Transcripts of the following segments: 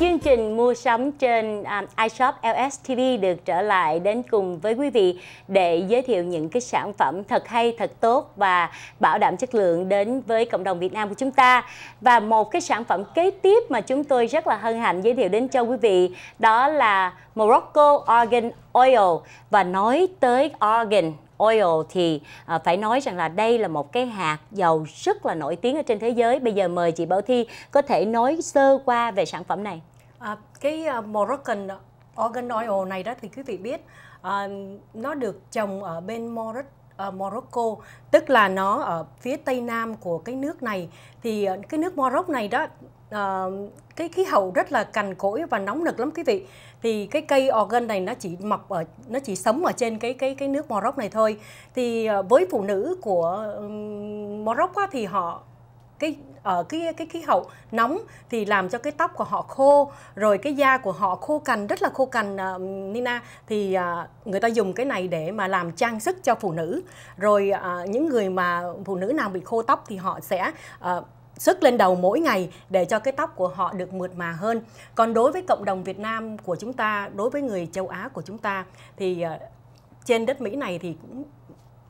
Chương trình mua sắm trên um, iShop LSTV được trở lại đến cùng với quý vị để giới thiệu những cái sản phẩm thật hay, thật tốt và bảo đảm chất lượng đến với cộng đồng Việt Nam của chúng ta. Và một cái sản phẩm kế tiếp mà chúng tôi rất là hân hạnh giới thiệu đến cho quý vị đó là Morocco Organ Oil và nói tới organ oil thì à, phải nói rằng là đây là một cái hạt dầu rất là nổi tiếng ở trên thế giới. Bây giờ mời chị Bảo Thi có thể nói sơ qua về sản phẩm này. À, cái à, Moroccan organ oil này đó thì quý vị biết uh, nó được trồng ở bên Morocco uh, Morocco tức là nó ở phía tây nam của cái nước này thì cái nước Morocco này đó uh, cái khí hậu rất là cằn cỗi và nóng nực lắm quý vị thì cái cây organ này nó chỉ mọc ở nó chỉ sống ở trên cái cái cái nước Morocco này thôi thì uh, với phụ nữ của um, Morocco thì họ cái ở ờ, cái cái khí hậu nóng thì làm cho cái tóc của họ khô rồi cái da của họ khô cằn rất là khô cằn uh, Nina thì uh, người ta dùng cái này để mà làm trang sức cho phụ nữ rồi uh, những người mà phụ nữ nào bị khô tóc thì họ sẽ uh, sức lên đầu mỗi ngày để cho cái tóc của họ được mượt mà hơn. Còn đối với cộng đồng Việt Nam của chúng ta, đối với người châu Á của chúng ta thì trên đất Mỹ này thì cũng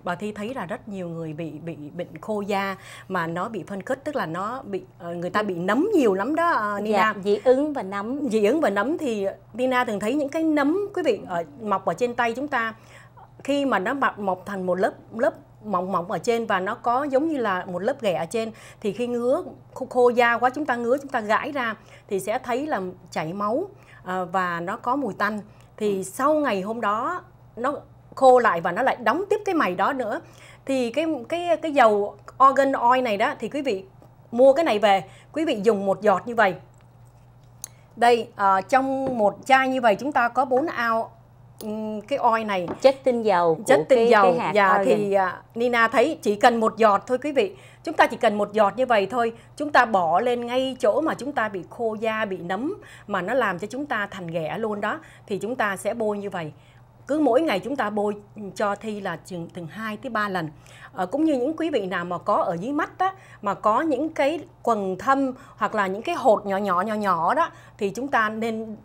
bà thi thấy là rất nhiều người bị bị bệnh khô da mà nó bị phân khích tức là nó bị ờ, người ta bị nấm nhiều lắm đó ờ, dạ, Nina dạ, dị ứng và nấm dị ứng và nấm thì Nina từng thấy những cái nấm quý vị ở, mọc ở trên tay chúng ta khi mà nó mọc thành một lớp lớp mỏng mỏng ở trên và nó có giống như là một lớp ghẻ ở trên thì khi ngứa khô, khô da quá chúng ta ngứa chúng ta gãi ra thì sẽ thấy là chảy máu ờ, và nó có mùi tanh thì ừ. sau ngày hôm đó nó khô lại và nó lại đóng tiếp cái mày đó nữa thì cái cái cái dầu organ oil này đó thì quý vị mua cái này về quý vị dùng một giọt như vậy đây à, trong một chai như vậy chúng ta có 4 ao ừ, cái oil này chất tinh dầu chất tinh cái, dầu cái hạt dạ, thì uh, Nina thấy chỉ cần một giọt thôi quý vị chúng ta chỉ cần một giọt như vậy thôi chúng ta bỏ lên ngay chỗ mà chúng ta bị khô da bị nấm mà nó làm cho chúng ta thành ghẻ luôn đó thì chúng ta sẽ bôi như vậy cứ mỗi ngày chúng ta bôi cho thi là chừng từng 2 tới 3 lần à, cũng như những quý vị nào mà có ở dưới mắt đó mà có những cái quần thâm hoặc là những cái hột nhỏ nhỏ nhỏ nhỏ đó thì chúng ta nên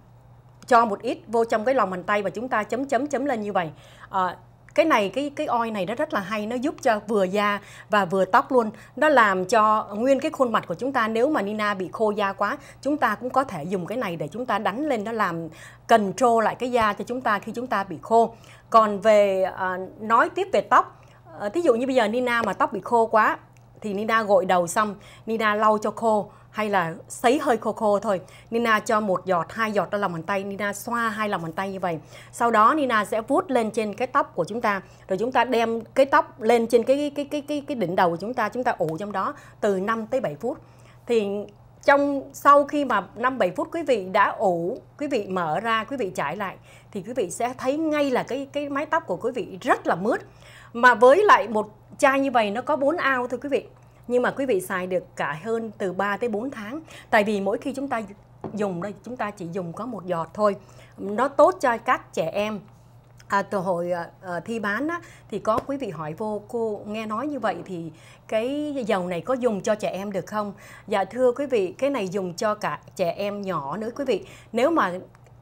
cho một ít vô trong cái lòng bàn tay và chúng ta chấm chấm chấm lên như vậy à, cái này cái cái oi này nó rất là hay nó giúp cho vừa da và vừa tóc luôn nó làm cho nguyên cái khuôn mặt của chúng ta nếu mà Nina bị khô da quá chúng ta cũng có thể dùng cái này để chúng ta đánh lên nó làm control lại cái da cho chúng ta khi chúng ta bị khô còn về à, nói tiếp về tóc à, thí dụ như bây giờ Nina mà tóc bị khô quá thì Nina gội đầu xong Nina lau cho khô hay là sấy hơi khô khô thôi Nina cho một giọt hai giọt ra lòng bàn tay Nina xoa hai lòng bàn tay như vậy sau đó Nina sẽ vuốt lên trên cái tóc của chúng ta rồi chúng ta đem cái tóc lên trên cái cái cái cái cái đỉnh đầu của chúng ta chúng ta ủ trong đó từ 5 tới 7 phút thì trong sau khi mà 5 7 phút quý vị đã ủ, quý vị mở ra, quý vị trải lại thì quý vị sẽ thấy ngay là cái cái mái tóc của quý vị rất là mướt. Mà với lại một chai như vậy nó có 4 ao thôi quý vị nhưng mà quý vị xài được cả hơn từ 3 tới 4 tháng tại vì mỗi khi chúng ta dùng đây chúng ta chỉ dùng có một giọt thôi nó tốt cho các trẻ em À, từ hồi à, à, thi bán á, thì có quý vị hỏi vô cô nghe nói như vậy thì cái dầu này có dùng cho trẻ em được không? Dạ thưa quý vị cái này dùng cho cả trẻ em nhỏ nữa quý vị nếu mà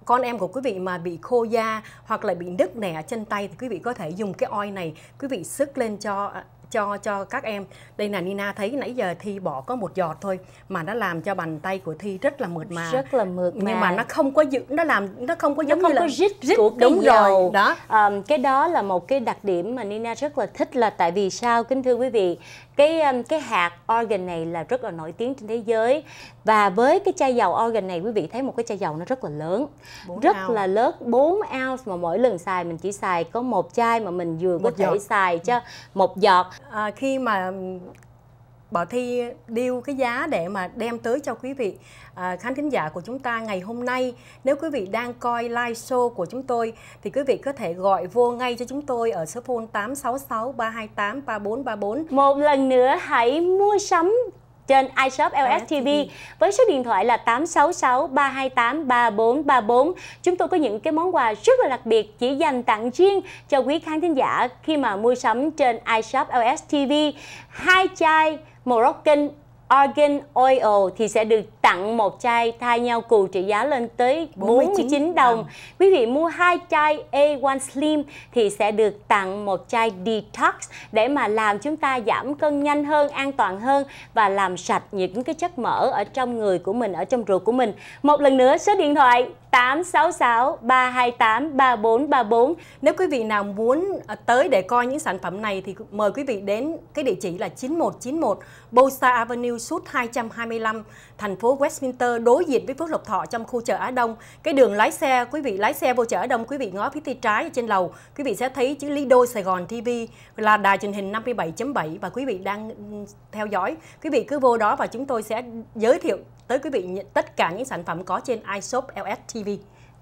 con em của quý vị mà bị khô da hoặc là bị nứt nẻ chân tay thì quý vị có thể dùng cái oi này quý vị sức lên cho à, cho cho các em đây là Nina thấy nãy giờ Thi bỏ có một giọt thôi mà nó làm cho bàn tay của Thi rất là mượt mà rất là mượt mà. nhưng mà nó không có giữ nó làm nó không có giống nó không như có là rít, rít của cái đúng dầu. rồi đó um, cái đó là một cái đặc điểm mà Nina rất là thích là tại vì sao kính thưa quý vị cái um, cái hạt organ này là rất là nổi tiếng trên thế giới và với cái chai dầu organ này quý vị thấy một cái chai dầu nó rất là lớn rất ounce. là lớn 4 ounce mà mỗi lần xài mình chỉ xài có một chai mà mình vừa một có thể giọt. thể xài cho một giọt à, khi mà Bảo Thi điêu cái giá để mà đem tới cho quý vị à, khán thính giả của chúng ta ngày hôm nay. Nếu quý vị đang coi live show của chúng tôi thì quý vị có thể gọi vô ngay cho chúng tôi ở số phone 866 328 3434. Một lần nữa hãy mua sắm trên iShop LS TV với số điện thoại là 866 328 3434. Chúng tôi có những cái món quà rất là đặc biệt chỉ dành tặng riêng cho quý khán thính giả khi mà mua sắm trên iShop LS TV. Hai chai Moroccan Argan Oil thì sẽ được tặng một chai thay nhau cù trị giá lên tới 49, 49 đồng. À. Quý vị mua hai chai A1 Slim thì sẽ được tặng một chai detox để mà làm chúng ta giảm cân nhanh hơn, an toàn hơn và làm sạch những cái chất mỡ ở trong người của mình, ở trong ruột của mình. Một lần nữa số điện thoại 866 328 3434. Nếu quý vị nào muốn à, tới để coi những sản phẩm này thì mời quý vị đến cái địa chỉ là 9191 Bosa Avenue suốt 225, thành phố Westminster đối diện với Phước Lộc Thọ trong khu chợ Á Đông. Cái đường lái xe, quý vị lái xe vô chợ Á Đông, quý vị ngó phía tay trái trên lầu, quý vị sẽ thấy chữ lý đôi Sài Gòn TV là đài truyền hình 57.7 và quý vị đang ừ, theo dõi. Quý vị cứ vô đó và chúng tôi sẽ giới thiệu tới quý vị tất cả những sản phẩm có trên iShop LS TV.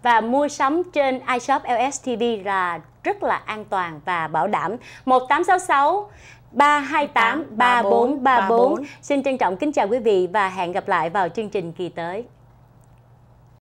Và mua sắm trên iShop LS TV là rất là an toàn và bảo đảm. 1866 328 3434. Xin trân trọng kính chào quý vị và hẹn gặp lại vào chương trình kỳ tới.